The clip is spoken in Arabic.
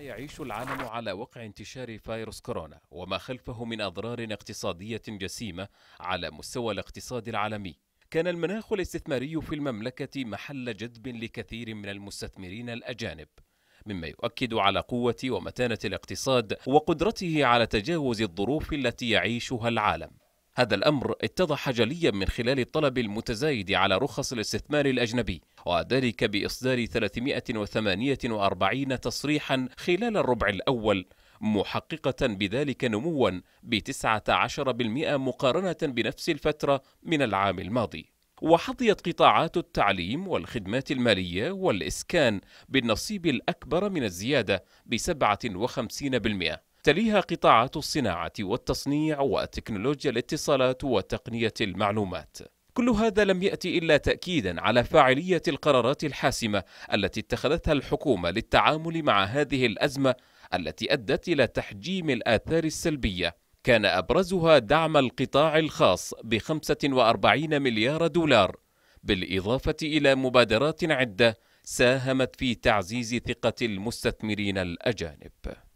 يعيش العالم على وقع انتشار فيروس كورونا وما خلفه من أضرار اقتصادية جسيمة على مستوى الاقتصاد العالمي كان المناخ الاستثماري في المملكة محل جذب لكثير من المستثمرين الأجانب مما يؤكد على قوة ومتانة الاقتصاد وقدرته على تجاوز الظروف التي يعيشها العالم هذا الأمر اتضح جليا من خلال الطلب المتزايد على رخص الاستثمار الأجنبي وذلك بإصدار 348 تصريحا خلال الربع الأول محققة بذلك نموا ب 19% مقارنة بنفس الفترة من العام الماضي وحظيت قطاعات التعليم والخدمات المالية والإسكان بالنصيب الأكبر من الزيادة ب 57% تليها قطاعات الصناعة والتصنيع وتكنولوجيا الاتصالات وتقنية المعلومات كل هذا لم يأتي إلا تأكيدا على فاعلية القرارات الحاسمة التي اتخذتها الحكومة للتعامل مع هذه الأزمة التي أدت إلى تحجيم الآثار السلبية كان أبرزها دعم القطاع الخاص ب 45 مليار دولار بالإضافة إلى مبادرات عدة ساهمت في تعزيز ثقة المستثمرين الأجانب